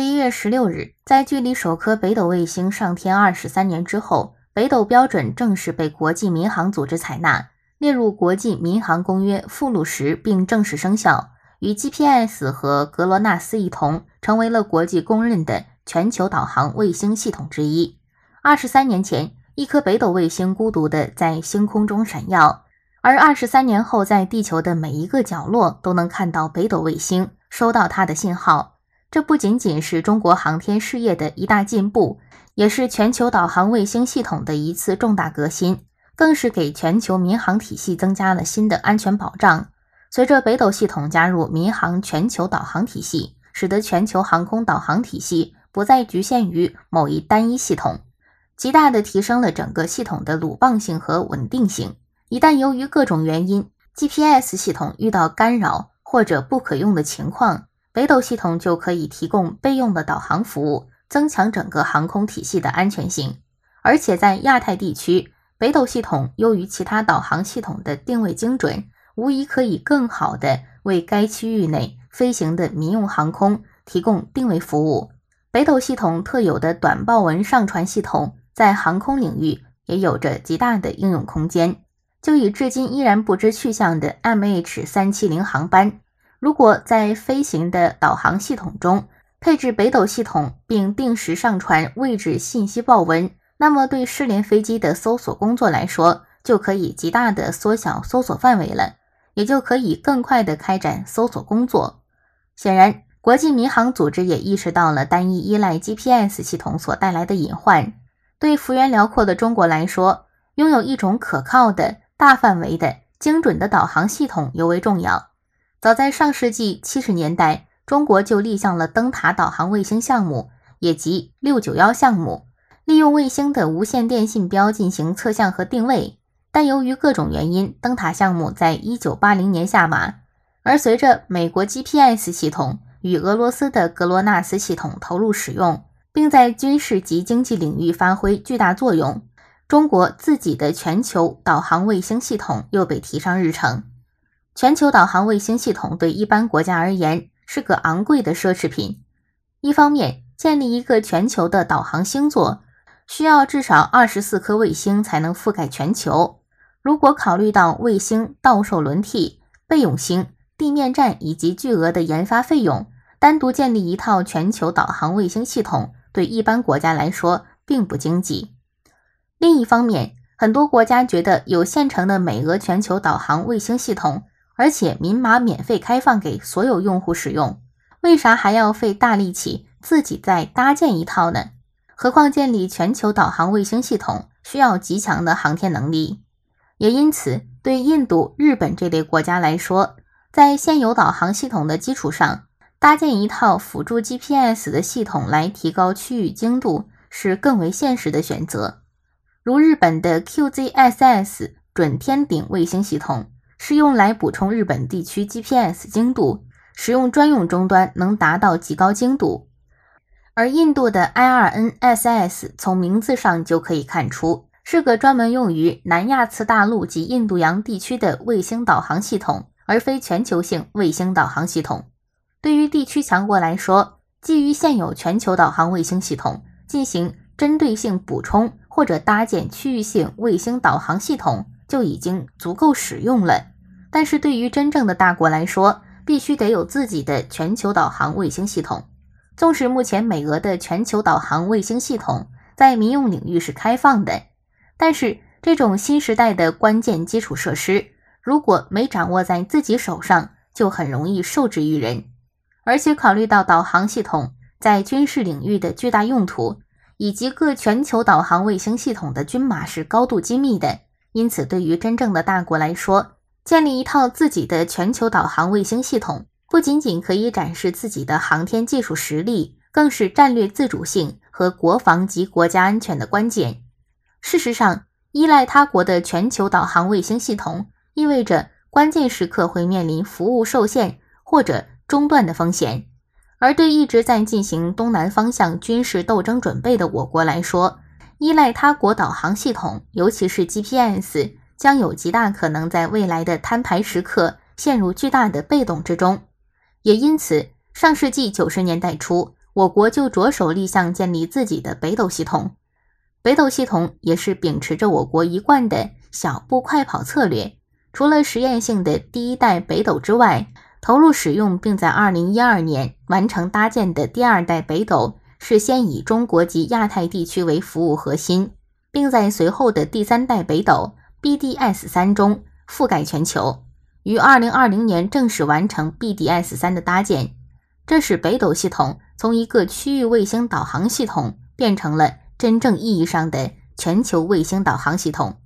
十一月十六日，在距离首颗北斗卫星上天二十三年之后，北斗标准正式被国际民航组织采纳，列入国际民航公约附录十，并正式生效，与 GPS 和格罗纳斯一同成为了国际公认的全球导航卫星系统之一。二十三年前，一颗北斗卫星孤独的在星空中闪耀，而二十三年后，在地球的每一个角落都能看到北斗卫星，收到它的信号。这不仅仅是中国航天事业的一大进步，也是全球导航卫星系统的一次重大革新，更是给全球民航体系增加了新的安全保障。随着北斗系统加入民航全球导航体系，使得全球航空导航体系不再局限于某一单一系统，极大的提升了整个系统的鲁棒性和稳定性。一旦由于各种原因，GPS 系统遇到干扰或者不可用的情况，北斗系统就可以提供备用的导航服务，增强整个航空体系的安全性。而且在亚太地区，北斗系统优于其他导航系统的定位精准，无疑可以更好的为该区域内飞行的民用航空提供定位服务。北斗系统特有的短报文上传系统，在航空领域也有着极大的应用空间。就以至今依然不知去向的 MH 三七零航班。如果在飞行的导航系统中配置北斗系统，并定时上传位置信息报文，那么对失联飞机的搜索工作来说，就可以极大的缩小搜索范围了，也就可以更快的开展搜索工作。显然，国际民航组织也意识到了单一依赖 GPS 系统所带来的隐患。对幅员辽阔的中国来说，拥有一种可靠的、大范围的、精准的导航系统尤为重要。早在上世纪七十年代，中国就立项了灯塔导航卫星项目，也即“六九幺”项目，利用卫星的无线电信标进行测向和定位。但由于各种原因，灯塔项目在一九八零年下马。而随着美国 GPS 系统与俄罗斯的格罗纳斯系统投入使用，并在军事及经济领域发挥巨大作用，中国自己的全球导航卫星系统又被提上日程。全球导航卫星系统对一般国家而言是个昂贵的奢侈品。一方面，建立一个全球的导航星座需要至少二十四颗卫星才能覆盖全球。如果考虑到卫星到手轮替、备用星、地面站以及巨额的研发费用，单独建立一套全球导航卫星系统对一般国家来说并不经济。另一方面，很多国家觉得有现成的美俄全球导航卫星系统。而且，明码免费开放给所有用户使用，为啥还要费大力气自己再搭建一套呢？何况建立全球导航卫星系统需要极强的航天能力。也因此，对印度、日本这类国家来说，在现有导航系统的基础上搭建一套辅助 GPS 的系统来提高区域精度是更为现实的选择，如日本的 QZSS 准天顶卫星系统。是用来补充日本地区 GPS 精度，使用专用终端能达到极高精度。而印度的 IRNSS 从名字上就可以看出，是个专门用于南亚次大陆及印度洋地区的卫星导航系统，而非全球性卫星导航系统。对于地区强国来说，基于现有全球导航卫星系统进行针对性补充，或者搭建区域性卫星导航系统。就已经足够使用了，但是对于真正的大国来说，必须得有自己的全球导航卫星系统。纵使目前美俄的全球导航卫星系统在民用领域是开放的，但是这种新时代的关键基础设施，如果没掌握在自己手上，就很容易受制于人。而且考虑到导航系统在军事领域的巨大用途，以及各全球导航卫星系统的军码是高度机密的。因此，对于真正的大国来说，建立一套自己的全球导航卫星系统，不仅仅可以展示自己的航天技术实力，更是战略自主性和国防及国家安全的关键。事实上，依赖他国的全球导航卫星系统，意味着关键时刻会面临服务受限或者中断的风险。而对一直在进行东南方向军事斗争准备的我国来说，依赖他国导航系统，尤其是 GPS，将有极大可能在未来的摊牌时刻陷入巨大的被动之中。也因此，上世纪九十年代初，我国就着手立项建立自己的北斗系统。北斗系统也是秉持着我国一贯的小步快跑策略，除了实验性的第一代北斗之外，投入使用并在二零一二年完成搭建的第二代北斗。是先以中国及亚太地区为服务核心，并在随后的第三代北斗 BDS 三中覆盖全球。于二零二零年正式完成 BDS 三的搭建，这使北斗系统从一个区域卫星导航系统变成了真正意义上的全球卫星导航系统。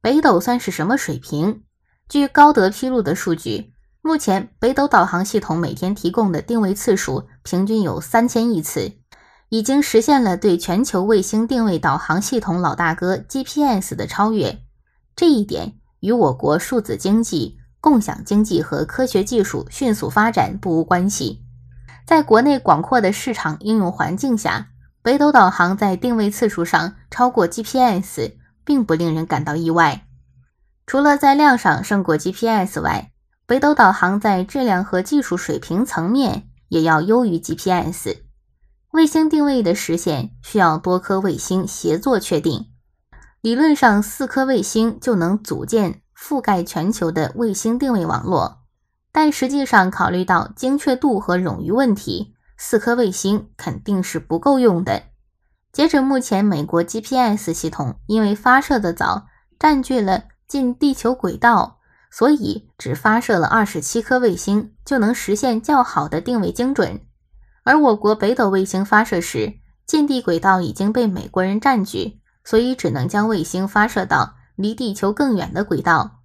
北斗算是什么水平？据高德披露的数据，目前北斗导航系统每天提供的定位次数平均有三千亿次。已经实现了对全球卫星定位导航系统老大哥 GPS 的超越，这一点与我国数字经济、共享经济和科学技术迅速发展不无关系。在国内广阔的市场应用环境下，北斗导航在定位次数上超过 GPS 并不令人感到意外。除了在量上胜过 GPS 外，北斗导航在质量和技术水平层面也要优于 GPS。卫星定位的实现需要多颗卫星协作确定，理论上四颗卫星就能组建覆盖全球的卫星定位网络，但实际上考虑到精确度和冗余问题，四颗卫星肯定是不够用的。截止目前，美国 GPS 系统因为发射的早，占据了近地球轨道，所以只发射了二十七颗卫星就能实现较好的定位精准。而我国北斗卫星发射时，近地轨道已经被美国人占据，所以只能将卫星发射到离地球更远的轨道。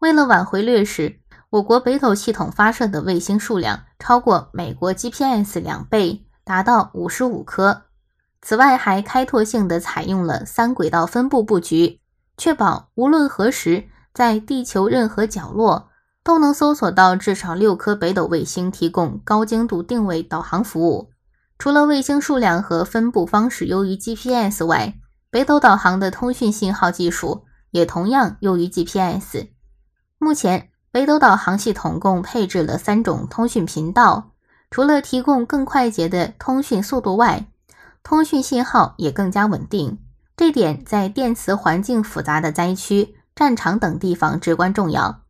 为了挽回劣势，我国北斗系统发射的卫星数量超过美国 GPS 两倍，达到五十五颗。此外，还开拓性的采用了三轨道分布布局，确保无论何时在地球任何角落。都能搜索到至少六颗北斗卫星，提供高精度定位导航服务。除了卫星数量和分布方式优于 GPS 外，北斗导航的通讯信号技术也同样优于 GPS。目前，北斗导航系统共配置了三种通讯频道，除了提供更快捷的通讯速度外，通讯信号也更加稳定。这点在电磁环境复杂的灾区、战场等地方至关重要。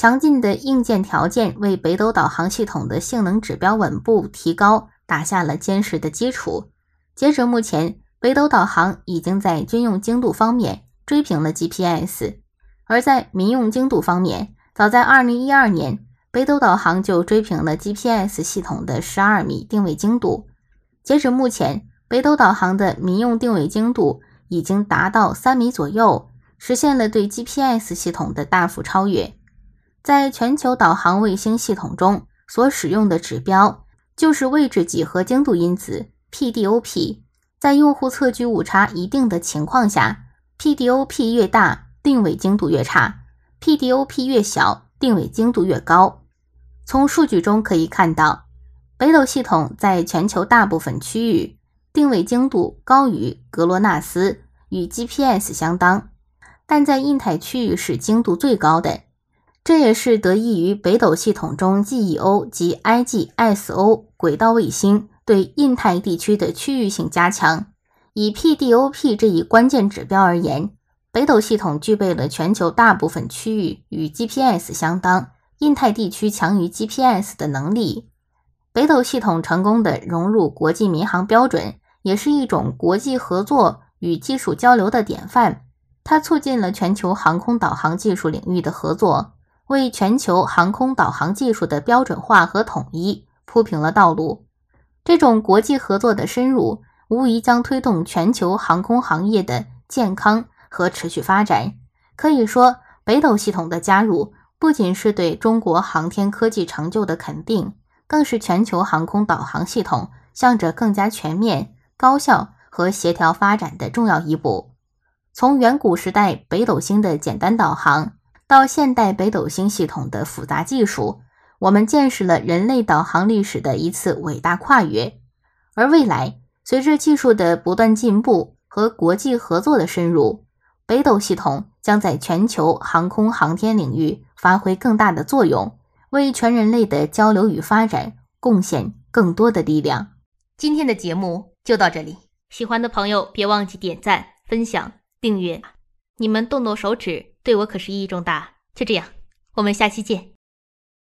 强劲的硬件条件为北斗导航系统的性能指标稳步提高打下了坚实的基础。截至目前，北斗导航已经在军用精度方面追平了 GPS，而在民用精度方面，早在2012年，北斗导航就追平了 GPS 系统的12米定位精度。截至目前，北斗导航的民用定位精度已经达到3米左右，实现了对 GPS 系统的大幅超越。在全球导航卫星系统中所使用的指标就是位置几何精度因子 （PDOP）。在用户测距误差一定的情况下，PDOP 越大，定位精度越差；PDOP 越小，定位精度越高。从数据中可以看到，北斗系统在全球大部分区域定位精度高于格罗纳斯与 GPS 相当，但在印太区域是精度最高的。这也是得益于北斗系统中 GEO 及 IGSO 轨道卫星对印太地区的区域性加强。以 PDOP 这一关键指标而言，北斗系统具备了全球大部分区域与 GPS 相当、印太地区强于 GPS 的能力。北斗系统成功的融入国际民航标准，也是一种国际合作与技术交流的典范。它促进了全球航空导航技术领域的合作。为全球航空导航技术的标准化和统一铺平了道路。这种国际合作的深入，无疑将推动全球航空行业的健康和持续发展。可以说，北斗系统的加入，不仅是对中国航天科技成就的肯定，更是全球航空导航系统向着更加全面、高效和协调发展的重要一步。从远古时代北斗星的简单导航，到现代北斗星系统的复杂技术，我们见识了人类导航历史的一次伟大跨越。而未来，随着技术的不断进步和国际合作的深入，北斗系统将在全球航空航天领域发挥更大的作用，为全人类的交流与发展贡献更多的力量。今天的节目就到这里，喜欢的朋友别忘记点赞、分享、订阅。你们动动手指。对我可是意义重大。就这样，我们下期见。